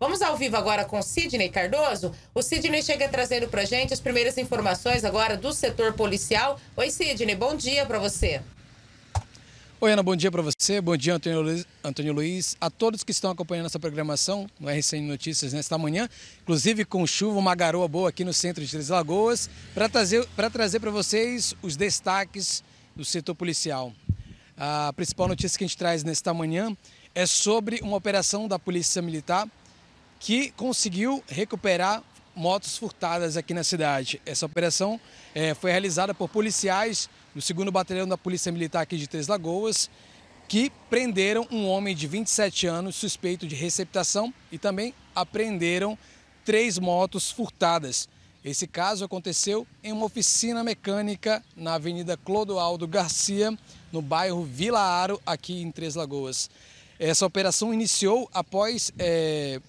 Vamos ao vivo agora com Sidney Cardoso. O Sidney chega trazendo para gente as primeiras informações agora do setor policial. Oi, Sidney, bom dia para você. Oi, Ana, bom dia para você, bom dia, Antônio Luiz, Antônio Luiz, a todos que estão acompanhando essa programação no RCN Notícias nesta manhã, inclusive com chuva, uma garoa boa aqui no centro de Três Lagoas, para trazer para trazer vocês os destaques do setor policial. A principal notícia que a gente traz nesta manhã é sobre uma operação da Polícia Militar que conseguiu recuperar motos furtadas aqui na cidade. Essa operação é, foi realizada por policiais do 2 Batalhão da Polícia Militar aqui de Três Lagoas, que prenderam um homem de 27 anos suspeito de receptação e também apreenderam três motos furtadas. Esse caso aconteceu em uma oficina mecânica na Avenida Clodoaldo Garcia, no bairro Vila Aro, aqui em Três Lagoas. Essa operação iniciou após é,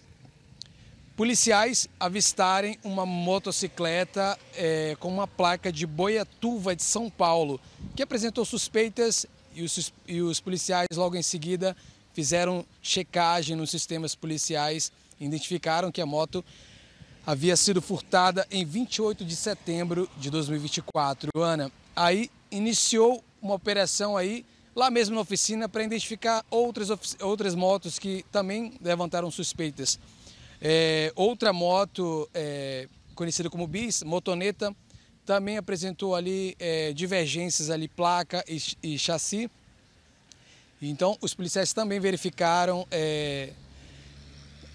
policiais avistarem uma motocicleta é, com uma placa de Boiatuva de São Paulo, que apresentou suspeitas e os, e os policiais logo em seguida fizeram checagem nos sistemas policiais e identificaram que a moto havia sido furtada em 28 de setembro de 2024. Ana, aí iniciou uma operação aí lá mesmo na oficina para identificar outras, outras motos que também levantaram suspeitas. É, outra moto é, conhecida como bis, motoneta, também apresentou ali é, divergências ali placa e, e, chassi. Então os policiais também verificaram é,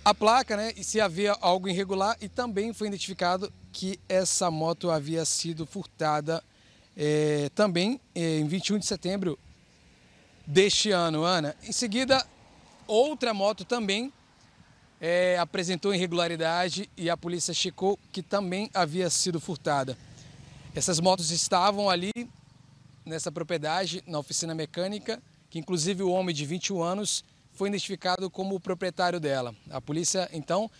a placa, né, e se havia algo irregular e também foi identificado que essa moto havia sido furtada é, também é, em 21 de setembro deste ano, Ana. Em seguida, outra moto também é, apresentou irregularidade e a polícia checou que também havia sido furtada. Essas motos estavam ali nessa propriedade, na oficina mecânica, que inclusive o homem de 21 anos foi identificado como o proprietário dela. A polícia então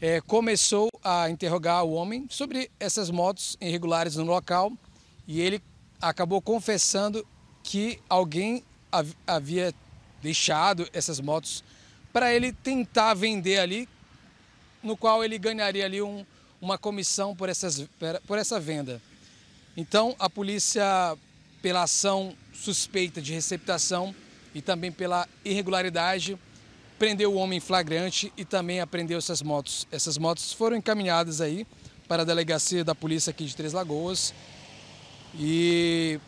é, começou a interrogar o homem sobre essas motos irregulares no local e ele acabou confessando que alguém havia deixado essas motos para ele tentar vender ali, no qual ele ganharia ali um, uma comissão por, essas, por essa venda. Então, a polícia, pela ação suspeita de receptação e também pela irregularidade, prendeu o homem em flagrante e também apreendeu essas motos. Essas motos foram encaminhadas aí para a delegacia da polícia aqui de Três Lagoas e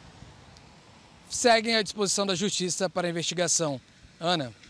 seguem à disposição da justiça para investigação. Ana.